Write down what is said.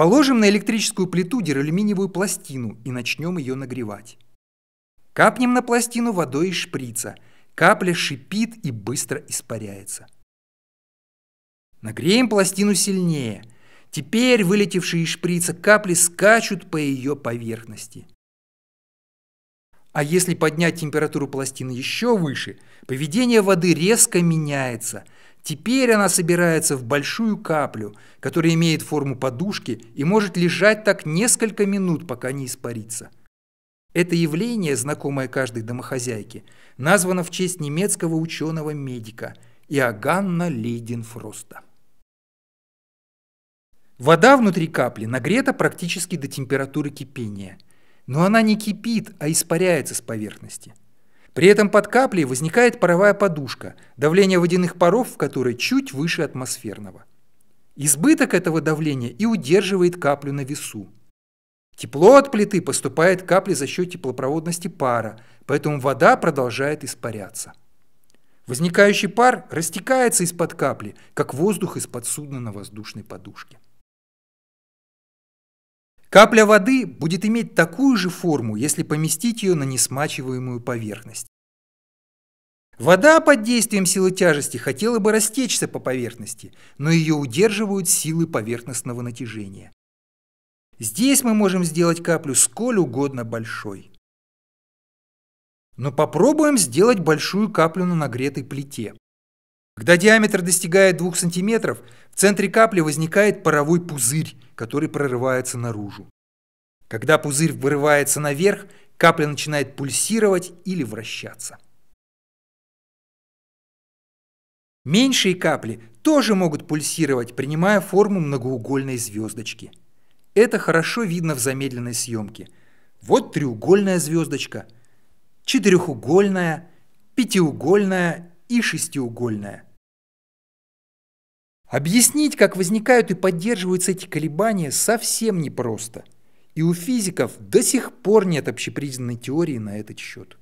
Положим на электрическую плиту дералюминиевую пластину и начнем ее нагревать. Капнем на пластину водой из шприца. Капля шипит и быстро испаряется. Нагреем пластину сильнее. Теперь вылетевшие из шприца капли скачут по ее поверхности. А если поднять температуру пластины еще выше, поведение воды резко меняется – Теперь она собирается в большую каплю, которая имеет форму подушки и может лежать так несколько минут, пока не испарится. Это явление, знакомое каждой домохозяйке, названо в честь немецкого ученого-медика Иоганна Лейденфроста. Вода внутри капли нагрета практически до температуры кипения, но она не кипит, а испаряется с поверхности – при этом под каплей возникает паровая подушка, давление водяных паров в которой чуть выше атмосферного. Избыток этого давления и удерживает каплю на весу. Тепло от плиты поступает к капле за счет теплопроводности пара, поэтому вода продолжает испаряться. Возникающий пар растекается из-под капли, как воздух из-под судна на воздушной подушке. Капля воды будет иметь такую же форму, если поместить ее на несмачиваемую поверхность. Вода под действием силы тяжести хотела бы растечься по поверхности, но ее удерживают силы поверхностного натяжения. Здесь мы можем сделать каплю сколь угодно большой. Но попробуем сделать большую каплю на нагретой плите. Когда диаметр достигает 2 см, в центре капли возникает паровой пузырь, который прорывается наружу. Когда пузырь вырывается наверх, капля начинает пульсировать или вращаться. Меньшие капли тоже могут пульсировать, принимая форму многоугольной звездочки. Это хорошо видно в замедленной съемке. Вот треугольная звездочка, четырехугольная, пятиугольная и шестиугольная – Объяснить, как возникают и поддерживаются эти колебания, совсем непросто. И у физиков до сих пор нет общепризнанной теории на этот счет.